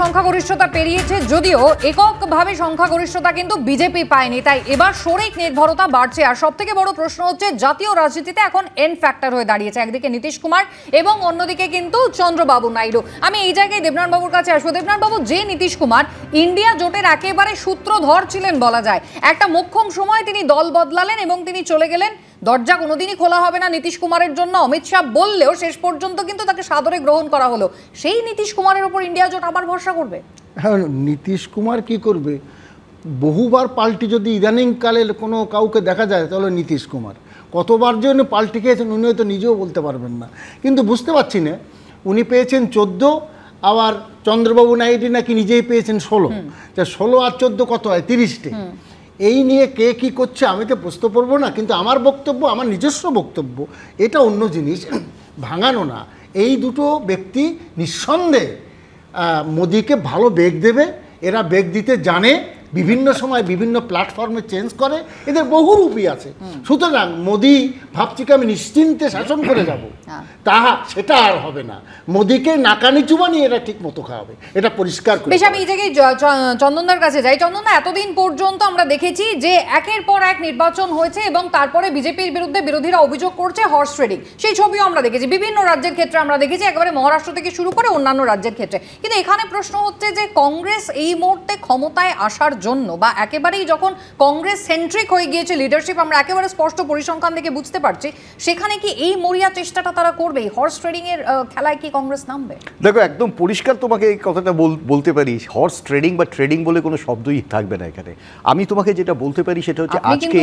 সংখ্যাগরিষ্ঠতা পেরিয়েছে যদিও এককভাবে সংখ্যাগরিষ্ঠতা কিন্তু বিজেপি পায়নি তাই এবার শরিক নির্ভরতা বাড়ছে আর সব থেকে বড় প্রশ্ন হচ্ছে জাতীয় রাজনীতিতে এখন এন ফ্যাক্টর হয়ে দাঁড়িয়েছে একদিকে নীতিশ কুমার এবং অন্যদিকে কিন্তু চন্দ্রবাবু নাইডু আমি এই জায়গায় দেবনাথবাবুর কাছে আসবো দেবনাথবাবু যে নীতিশ কুমার ইন্ডিয়া জোটের একেবারে সূত্রধর ছিলেন বলা যায় একটা মোক্ষম সময় তিনি দল বদলালেন এবং তিনি চলে গেলেন দরজা কোনোদিনই খোলা হবে না নীতিশ কুমারের জন্য অমিত শাহ বললেও শেষ পর্যন্ত কিন্তু তাকে সাদরে গ্রহণ করা হলো সেই নীতিশ কুমারের উপর ইন্ডিয়া জোট আবার ভরসা করবে হ্যাঁ নীতিশ কুমার কি করবে বহুবার পাল্টি যদি ইদানিংকালে কোনো কাউকে দেখা যায় তাহলে নীতিশ কুমার কতবার যে উনি পাল্টি খেয়েছেন উনি হয়তো নিজেও বলতে পারবেন না কিন্তু বুঝতে পারছি না উনি পেয়েছেন চোদ্দো আবার চন্দ্রবাবু নাইডি নাকি নিজেই পেয়েছেন ষোলো যা ষোলো আর চোদ্দো কত হয় তিরিশটি এই নিয়ে কে কি করছে আমি তো বুঝতে করবো না কিন্তু আমার বক্তব্য আমার নিজস্ব বক্তব্য এটা অন্য জিনিস ভাঙানো না এই দুটো ব্যক্তি নিঃসন্দেহে মোদিকে ভালো বেগ দেবে এরা বেগ দিতে জানে বিভিন্ন সময় বিভিন্ন প্ল্যাটফর্মে চেঞ্জ করে এদের বহু রূপী আছে সুতরাং মোদি কি আমি নিশ্চিন্তে শাসন করে যাব হ্যাঁ। তাহা সেটা আর হবে না মোদিকে নাকানি চুবানি এরা ঠিক মতো খাওয়াবে এটা পরিষ্কার বেশ আমি এই জায়গায় চন্দনদার কাছে যাই চন্দনদা এতদিন পর্যন্ত আমরা দেখেছি যে একের পর এক নির্বাচন হয়েছে এবং তারপরে বিজেপির বিরুদ্ধে বিরোধীরা অভিযোগ করছে হর্স ট্রেডিং সেই ছবিও আমরা দেখেছি বিভিন্ন রাজ্যের ক্ষেত্রে আমরা দেখেছি একেবারে মহারাষ্ট্র থেকে শুরু করে অন্যান্য রাজ্যের ক্ষেত্রে কিন্তু এখানে প্রশ্ন হচ্ছে যে কংগ্রেস এই মুহূর্তে ক্ষমতায় আসার জন্য বা একেবারেই যখন কংগ্রেস সেন্ট্রিক হয়ে গিয়েছে লিডারশিপ আমরা একেবারে স্পষ্ট পরিসংখ্যান থেকে বুঝতে পারছি সেখানে কি এই মরিয়া চেষ্টাটা তারা করবে হর্স ট্রেডিং এর খেলায় কি কংগ্রেস নামবে দেখো একদম পরিষ্কার তোমাকে এই কথাটা বলতে পারি হর্স ট্রেডিং বা ট্রেডিং বলে কোনো শব্দই থাকবে না এখানে আমি তোমাকে যেটা বলতে পারি সেটা হচ্ছে আজকে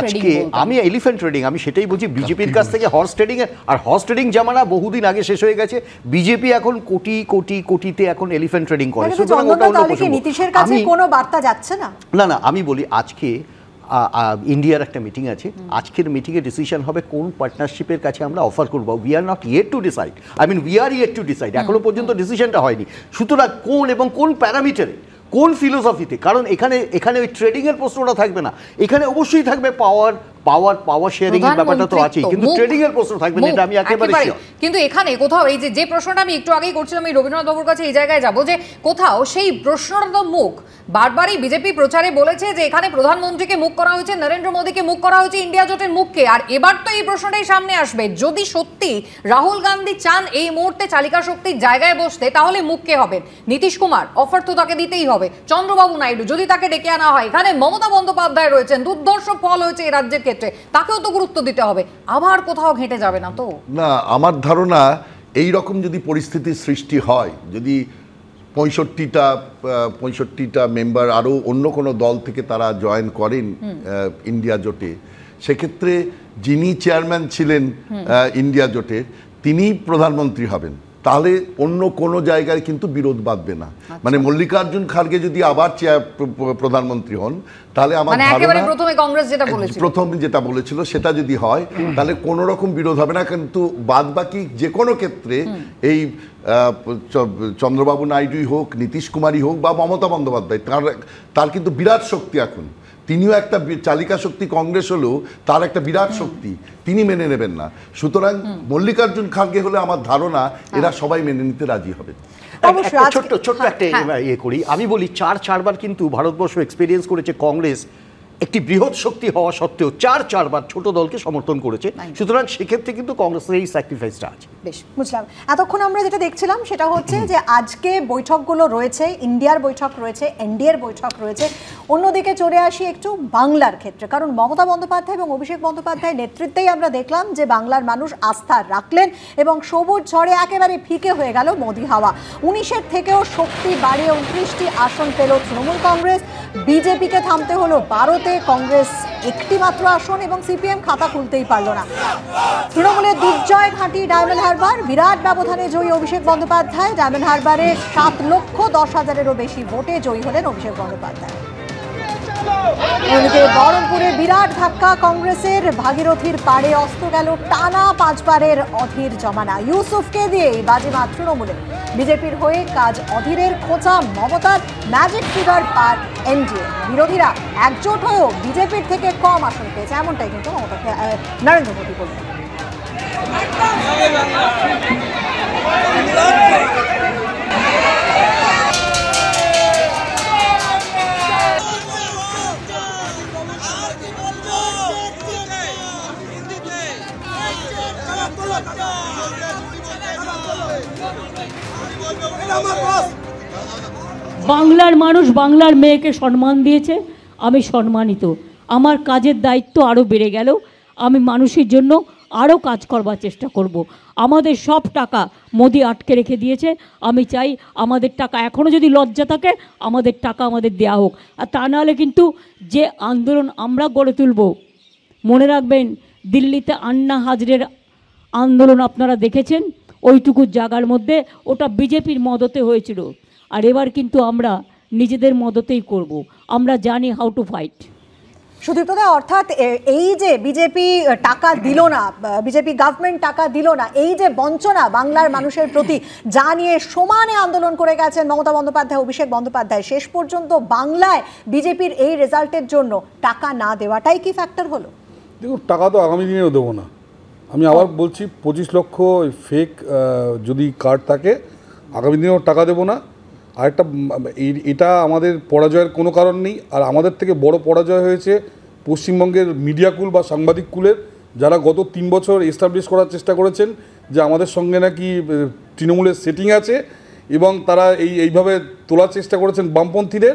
আজকে আমি এলিফ্যান্ট ট্রেডিং আমি সেটাই বলছি বিজেপির আচ্ছা। কাছ থেকে হর্স ট্রেডিং আর হর্স ট্রেডিং জামানা বহুদিন আগে শেষ হয়ে গেছে বিজেপি এখন কোটি কোটি কোটিতে এখন এলিফ্যান্ট ট্রেডিং করে সুতরাং ওটা অন্য প্রসঙ্গ নীতিশের কাছে কোনো বার্তা যাচ্ছে না না না আমি বলি আজকে ইন্ডিয়ার একটা মিটিং আছে আজকের মিটিংয়ে ডিসিশন হবে কোন পার্টনারশিপের কাছে আমরা অফার করবো we are not yet to decide I mean we are yet to decide এখনো পর্যন্ত ডিসিশনটা হয়নি সুতরাং কোন এবং কোন প্যারামিটারে কোন ফিলোসফিতে কারণ এখানে এখানে ওই ট্রেডিংয়ের প্রশ্নটা থাকবে না এখানে অবশ্যই থাকবে পাওয়ার পাওয়ার পাওয়ার শেয়ারিং এর ব্যাপারটা তো আছেই কিন্তু ট্রেডিং এর প্রশ্ন থাকবে না এটা আমি একেবারে কিন্তু এখানে কোথাও এই যে যে প্রশ্নটা আমি একটু আগেই করছিলাম আমি রবীন্দ্রনাথ বাবুর কাছে এই জায়গায় যাব যে কোথাও সেই মুখ বারবারই বিজেপি প্রচারে বলেছে যে এখানে প্রধানমন্ত্রীকে মুখ করা হয়েছে নরেন্দ্র মোদীকে মুখ করা হয়েছে ইন্ডিয়া জোটের মুখকে আর এবার তো এই প্রশ্নটাই সামনে আসবে যদি সত্যি রাহুল গান্ধী চান এই মুহূর্তে চালিকা শক্তির জায়গায় বসতে তাহলে মুখকে হবেন নীতিশ কুমার অফার তো তাকে দিতেই হবে চন্দ্রবাবু নাইডু যদি তাকে ডেকে আনা হয় এখানে মমতা বন্দ্যোপাধ্যায় রয়েছেন দুর্দর্শক ফল হয়েছে এই রাজ্যের ক্ষেত্রে ক্ষেত্রে তাকেও তো গুরুত্ব দিতে হবে আবার কোথাও ঘেঁটে যাবে না তো না আমার ধারণা এই রকম যদি পরিস্থিতির সৃষ্টি হয় যদি পঁয়ষট্টিটা পঁয়ষট্টিটা মেম্বার আরও অন্য কোনো দল থেকে তারা জয়েন করেন ইন্ডিয়া জোটে সেক্ষেত্রে যিনি চেয়ারম্যান ছিলেন ইন্ডিয়া জোটের তিনি প্রধানমন্ত্রী হবেন তাহলে অন্য কোন জায়গায় কিন্তু বিরোধ বাঁধবে না আচ্ছা। মানে মল্লিকার্জুন খার্গে যদি আবার চেয়ার প্রধানমন্ত্রী হন তাহলে আমার মানে প্রথম যেটা বলেছিল সেটা যদি হয় তাহলে কোনো রকম বিরোধ হবে না কিন্তু বাদ বাকি যে কোনো ক্ষেত্রে এই চন্দ্রবাবু নাইডুই হোক নীতিশ কুমারই হোক বা মমতা বন্দ্যোপাধ্যায় তার তার কিন্তু বিরাট শক্তি এখন তিনিও একটা চালিকা শক্তি কংগ্রেস হলেও তার একটা বিরাট শক্তি তিনি মেনে নেবেন না সুতরাং মল্লিকার্জুন খার্গে হলে আমার ধারণা হ্যাঁ। এরা সবাই মেনে নিতে রাজি হবে ছোট্ট ছোট্ট হ্যাঁ, একটা হ্যাঁ। ইয়ে করি আমি বলি চার চারবার কিন্তু ভারতবর্ষ এক্সপিরিয়েন্স করেছে কংগ্রেস একটি বৃহৎ শক্তি হওয়া সত্ত্বেও চার চারবার ছোট দলকে সমর্থন করেছে সুতরাং সেক্ষেত্রে কিন্তু কংগ্রেসের এই স্যাক্রিফাইসটা আছে বেশ বুঝলাম এতক্ষণ আমরা যেটা দেখছিলাম সেটা হচ্ছে যে আজকে বৈঠকগুলো রয়েছে ইন্ডিয়ার বৈঠক রয়েছে এনডিএর বৈঠক রয়েছে অন্যদিকে চলে আসি একটু বাংলার ক্ষেত্রে কারণ মমতা বন্দ্যোপাধ্যায় এবং অভিষেক বন্দ্যোপাধ্যায় নেতৃত্বেই আমরা দেখলাম যে বাংলার মানুষ আস্থা রাখলেন এবং সবুজ ঝড়ে একেবারে ফিকে হয়ে গেল মোদি হাওয়া উনিশের থেকেও শক্তি বাড়িয়ে উনত্রিশটি আসন পেল তৃণমূল কংগ্রেস বিজেপিকে থামতে হলো বারোতে ভোটে কংগ্রেস একটি মাত্র আসন এবং সিপিএম খাতা খুলতেই পারল না তৃণমূলের দুর্জয় ঘাঁটি ডায়মন্ড হারবার বিরাট ব্যবধানে জয়ী অভিষেক বন্দ্যোপাধ্যায় ডায়মন্ড হারবারে সাত লক্ষ দশ হাজারেরও বেশি ভোটে জয়ী হলেন অভিষেক বন্দ্যোপাধ্যায় এদিকে বহরমপুরে বিরাট ধাক্কা কংগ্রেসের ভাগীরথীর পাড়ে অস্ত গেল টানা পাঁচবারের অধীর জমানা ইউসুফকে দিয়েই মা তৃণমূলে বিজেপির হয়ে কাজ অধীরের খোঁচা মমতার ম্যাজিক ফিগার পার এনডিএ বিরোধীরা একজোট হয়েও বিজেপির থেকে কম আসন পেয়েছে এমনটাই কিন্তু মমতাকে নরেন্দ্র মোদী বললেন বাংলার মানুষ বাংলার মেয়েকে সম্মান দিয়েছে আমি সম্মানিত আমার কাজের দায়িত্ব আরও বেড়ে গেল আমি মানুষের জন্য আরও কাজ করবার চেষ্টা করব। আমাদের সব টাকা মোদি আটকে রেখে দিয়েছে আমি চাই আমাদের টাকা এখনও যদি লজ্জা থাকে আমাদের টাকা আমাদের দেয়া হোক আর তা নাহলে কিন্তু যে আন্দোলন আমরা গড়ে তুলব মনে রাখবেন দিল্লিতে আন্না হাজরের আন্দোলন আপনারা দেখেছেন ওইটুকু জায়গার মধ্যে ওটা বিজেপির মদতে হয়েছিল আর এবার কিন্তু আমরা নিজেদের মদতেই করব। আমরা জানি হাউ টু ফাইট সুদীপ্তদা অর্থাৎ এই যে বিজেপি টাকা দিল না বিজেপি গভর্নমেন্ট টাকা দিল না এই যে বঞ্চনা বাংলার মানুষের প্রতি যা নিয়ে সমানে আন্দোলন করে গেছেন মমতা বন্দ্যোপাধ্যায় অভিষেক বন্দ্যোপাধ্যায় শেষ পর্যন্ত বাংলায় বিজেপির এই রেজাল্টের জন্য টাকা না দেওয়াটাই কি ফ্যাক্টর হলো দেখুন টাকা তো আগামী দিনেও দেবো না আমি আবার বলছি পঁচিশ লক্ষ ফেক যদি কার্ড থাকে আগামী দিনেও টাকা দেবো না আরেকটা এটা আমাদের পরাজয়ের কোনো কারণ নেই আর আমাদের থেকে বড় পরাজয় হয়েছে পশ্চিমবঙ্গের মিডিয়াকুল বা সাংবাদিক কুলের যারা গত তিন বছর এস্টাবলিশ করার চেষ্টা করেছেন যে আমাদের সঙ্গে নাকি তৃণমূলের সেটিং আছে এবং তারা এই এইভাবে তোলার চেষ্টা করেছেন বামপন্থীদের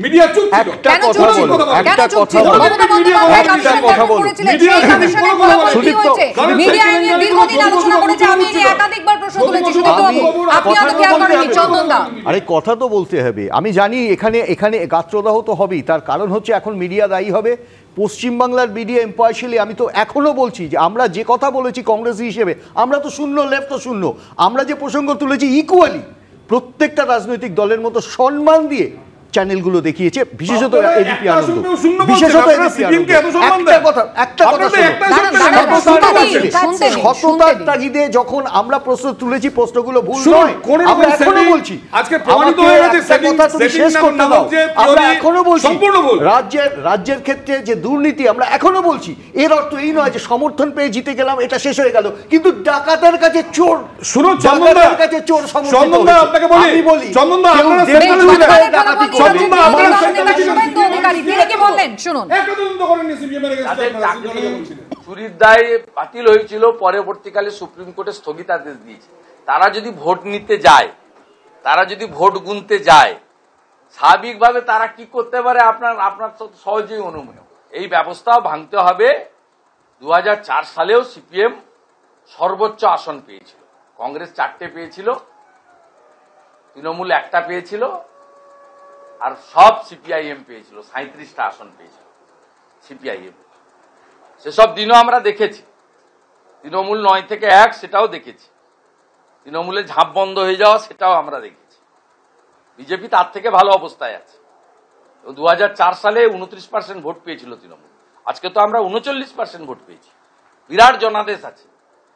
আরে কথা তো বলতে হবে আমি জানি এখানে এখানে গাত্রদাহ তো হবেই তার কারণ হচ্ছে এখন মিডিয়া দায়ী হবে পশ্চিমবাংলার মিডিয়া ইম্পার্শিয়ালি আমি তো এখনও বলছি যে আমরা যে কথা বলেছি কংগ্রেস হিসেবে আমরা তো শূন্য লেফট তো শূন্য আমরা যে প্রসঙ্গ তুলেছি ইকুয়ালি প্রত্যেকটা রাজনৈতিক দলের মতো সম্মান দিয়ে চ্যানেলগুলো দেখিয়েছে বিশেষত এবিপি আনন্দ বিশেষত সততার তাগিদে যখন আমরা প্রশ্ন তুলেছি প্রশ্নগুলো ভুল নয় আমরা এখনো বলছি রাজ্যের রাজ্যের ক্ষেত্রে যে দুর্নীতি আমরা এখনো বলছি এর অর্থ এই নয় যে সমর্থন পেয়ে জিতে গেলাম এটা শেষ হয়ে গেল কিন্তু ডাকাতের কাছে চোর শুনুন ডাকাতের কাছে চোর সমর্থন আপনাকে বলি ডাকাতি চুরির দায় বাতিল হয়েছিল পরবর্তীকালে সুপ্রিম কোর্টে স্থগিতাদেশ দিয়েছে তারা যদি ভোট নিতে যায় তারা যদি ভোট গুনতে যায় স্বাভাবিক ভাবে তারা কি করতে পারে আপনার আপনার সহজেই অনুমোদন এই ব্যবস্থাও ভাঙতে হবে দু সালেও সিপিএম সর্বোচ্চ আসন পেয়েছিল কংগ্রেস চারটে পেয়েছিল তৃণমূল একটা পেয়েছিল আর সব সিপিআইএম পেয়েছিল সাঁত্রিশটা আসন পেয়েছিল সিপিআইএম সেসব দিনও আমরা দেখেছি তৃণমূল নয় থেকে এক সেটাও দেখেছি তৃণমূলে ঝাঁপ বন্ধ হয়ে যাওয়া সেটাও আমরা দেখেছি বিজেপি তার থেকে ভালো অবস্থায় আছে দু হাজার সালে উনত্রিশ পার্সেন্ট ভোট পেয়েছিল তৃণমূল আজকে তো আমরা উনচল্লিশ পার্সেন্ট ভোট পেয়েছি বিরাট জনাদেশ আছে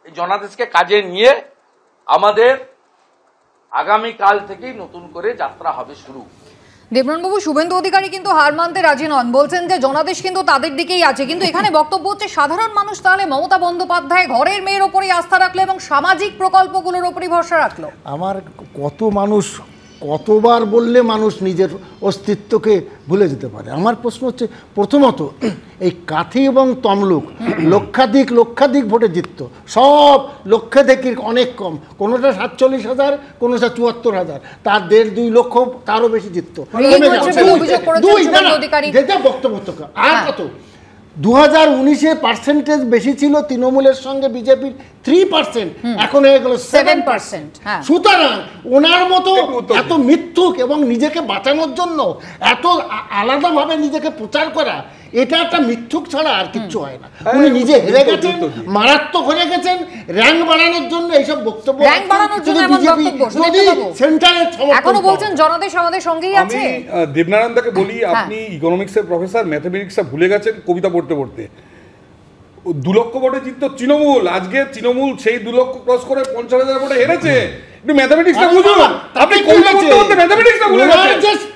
এই জনাদেশকে কাজে নিয়ে আমাদের আগামী কাল থেকেই নতুন করে যাত্রা হবে শুরু দেবনবাবু শুভেন্দু অধিকারী কিন্তু হার মানতে রাজি নন বলছেন যে জনাদেশ কিন্তু তাদের দিকেই আছে কিন্তু এখানে বক্তব্য হচ্ছে সাধারণ মানুষ তাহলে মমতা বন্দ্যোপাধ্যায় ঘরের মেয়ের ওপরেই আস্থা রাখলো এবং সামাজিক প্রকল্পগুলোর ওপরই ভরসা রাখলো আমার কত মানুষ কতবার বললে মানুষ নিজের অস্তিত্বকে ভুলে যেতে পারে আমার প্রশ্ন হচ্ছে প্রথমত এই কাথি এবং তমলুক লক্ষাধিক লক্ষাধিক ভোটে জিতত সব লক্ষাধিকির অনেক কম কোনোটা সাতচল্লিশ হাজার কোনোটা চুয়াত্তর হাজার তার দেড় দুই লক্ষ তারও বেশি জিততো বক্তব্য আর হ্যাঁ। কত দু হাজার উনিশে পার্সেন্টেজ বেশি ছিল তৃণমূলের সঙ্গে বিজেপির থ্রি পার্সেন্ট এখন হয়ে গেল সেভেন পার্সেন্ট হ্যাঁ। সুতরাং ওনার মতো এত মিথ্যুক এবং নিজেকে বাঁচানোর জন্য এত আলাদাভাবে নিজেকে প্রচার করা এটা একটা মিথ্যুক ছাড়া আর কিচ্ছু হয় না উনি নিজে হেরে গেছেন মারাত্মক হয়ে গেছেন র্যাঙ্ক বাড়ানোর জন্য এইসব বক্তব্য র্যাঙ্ক বাড়ানোর জন্য এমন বক্তব্য যদি এখনো বলছেন জনদেশ আমাদের সঙ্গেই আছে আমি দেবনারায়ণদাকে বলি হ্যাঁ। আপনি ইকোনমিক্সের প্রফেসর ম্যাথমেটিক্সে ভুলে গেছেন কবিতা পড়তে পড়তে দু লক্ষ ভোটে জিতত তৃণমূল আজকে তৃণমূল সেই দু লক্ষ ক্রস করে পঞ্চাশ হাজার ভোটে হেরেছে একটু ম্যাথামেটিক্সটা বুঝুন আপনি কবিতা পড়তে পড়তে ভুলে গেছেন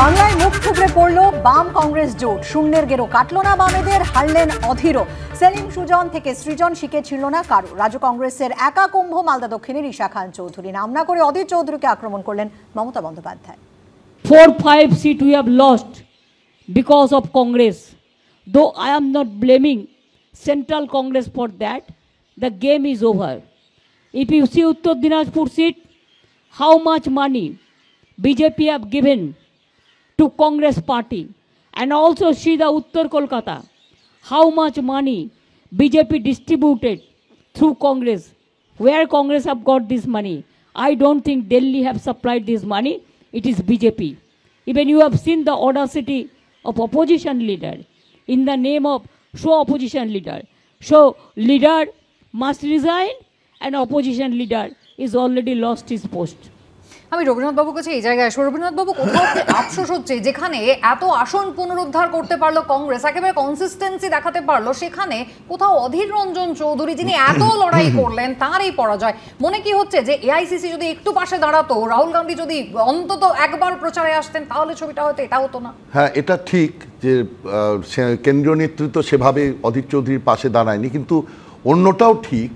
বাংলায় মুখ থুবড়ে পড়ল বাম কংগ্রেস জোট শূন্যের গেরো কাটলো না বামেদের হারলেন অধীরও সেলিম সুজন থেকে সৃজন শিখে ছিল না কারো রাজ্য কংগ্রেসের একা কুম্ভ মালদা দক্ষিণের ঈশা খান চৌধুরী নাম না করে অধীর চৌধুরীকে আক্রমণ করলেন Mamata Bandyopadhyay four five seat we have lost because of Congress though I am not blaming central Congress for that the game is over If you see Uttar Dinajpur seat, how much money BJP have given to Congress party and also see the Uttar Kolkata, how much money BJP distributed through Congress, where Congress have got this money. I don't think Delhi have supplied this money, it is BJP. Even you have seen the audacity of opposition leader in the name of show opposition leader. So leader must resign an opposition leader is already lost his post. আমি রবীন্দ্রনাথ বাবুর কাছে এই জায়গায় আসবো রবীন্দ্রনাথ বাবু কোথাও আফসোস হচ্ছে যেখানে এত আসন পুনরুদ্ধার করতে পারলো কংগ্রেস একেবারে কনসিস্টেন্সি দেখাতে পারলো সেখানে কোথাও অধীর রঞ্জন চৌধুরী যিনি এত লড়াই করলেন তার এই পরাজয় মনে কি হচ্ছে যে এআইসিসি যদি একটু পাশে দাঁড়াতো রাহুল গান্ধী যদি অন্তত একবার প্রচারে আসতেন তাহলে ছবিটা হয়তো এটা হতো না হ্যাঁ এটা ঠিক যে কেন্দ্রীয় নেতৃত্ব সেভাবে অধীর চৌধুরীর পাশে দাঁড়ায়নি কিন্তু অন্যটাও ঠিক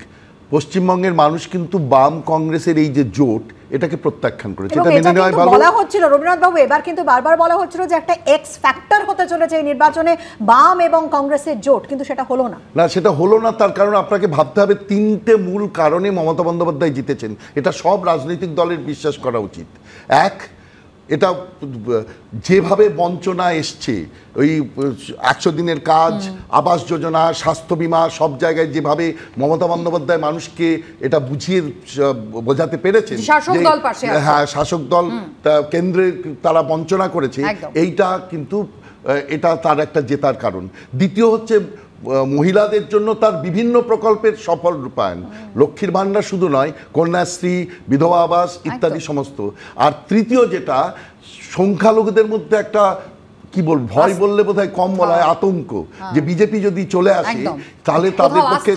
পশ্চিমবঙ্গের মানুষ কিন্তু বাম কংগ্রেসের এই যে জোট এটাকে প্রত্যাখ্যান করেছে এটা মেনে নেওয়া ভালো বলা হচ্ছিল রবীন্দ্রনাথ বাবু এবার কিন্তু বারবার বলা হচ্ছিল যে একটা এক্স ফ্যাক্টর হতে চলেছে এই নির্বাচনে বাম এবং কংগ্রেসের জোট কিন্তু সেটা হলো না না সেটা হলো না তার কারণ আপনাকে ভাবতে হবে তিনটে মূল কারণে মমতা বন্দ্যোপাধ্যায় জিতেছেন এটা সব রাজনৈতিক দলের বিশ্বাস করা উচিত এক এটা যেভাবে বঞ্চনা এসছে ওই একশো দিনের কাজ আবাস যোজনা স্বাস্থ্য বিমা সব জায়গায় যেভাবে মমতা বন্দ্যোপাধ্যায় মানুষকে এটা বুঝিয়ে বোঝাতে পেরেছে হ্যাঁ শাসক দল কেন্দ্রে তারা বঞ্চনা করেছে এইটা কিন্তু এটা তার একটা জেতার কারণ দ্বিতীয় হচ্ছে মহিলাদের জন্য তার বিভিন্ন প্রকল্পের সফল রূপায়ণ লক্ষ্মীর ভান্ডার শুধু নয় কন্যাশ্রী বিধবা আবাস ইত্যাদি সমস্ত আর তৃতীয় যেটা সংখ্যালঘুদের মধ্যে একটা কি বল ভয় বললে বোধহয় কম বলা হয় হ্যাঁ। আতঙ্ক যে হ্যাঁ। বিজেপি যদি চলে আসে তাহলে তাদের পক্ষে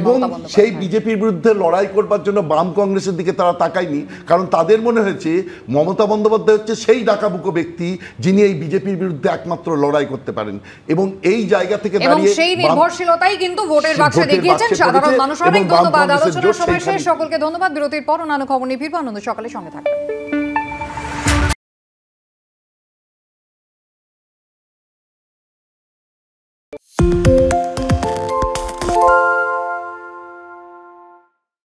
এবং সেই হ্যাঁ। বিজেপির বিরুদ্ধে লড়াই করবার জন্য বাম কংগ্রেসের দিকে তারা তাকায়নি কারণ তাদের মনে হয়েছে মমতা বন্দ্যোপাধ্যায় হচ্ছে সেই ডাকাবুকো ব্যক্তি যিনি এই বিজেপির বিরুদ্ধে একমাত্র লড়াই করতে পারেন এবং এই জায়গা থেকে দাঁড়িয়ে সেই নির্ভরশীলতাই কিন্তু ভোটের বাক্সে দেখিয়েছেন সাধারণ মানুষ অনেক ধন্যবাদ আলোচনা সবাই শেষ সকলকে ধন্যবাদ বিরতির পর অন্যান্য খবর নিয়ে ফিরবো আনন্দ সকালে সঙ্গে থাকবেন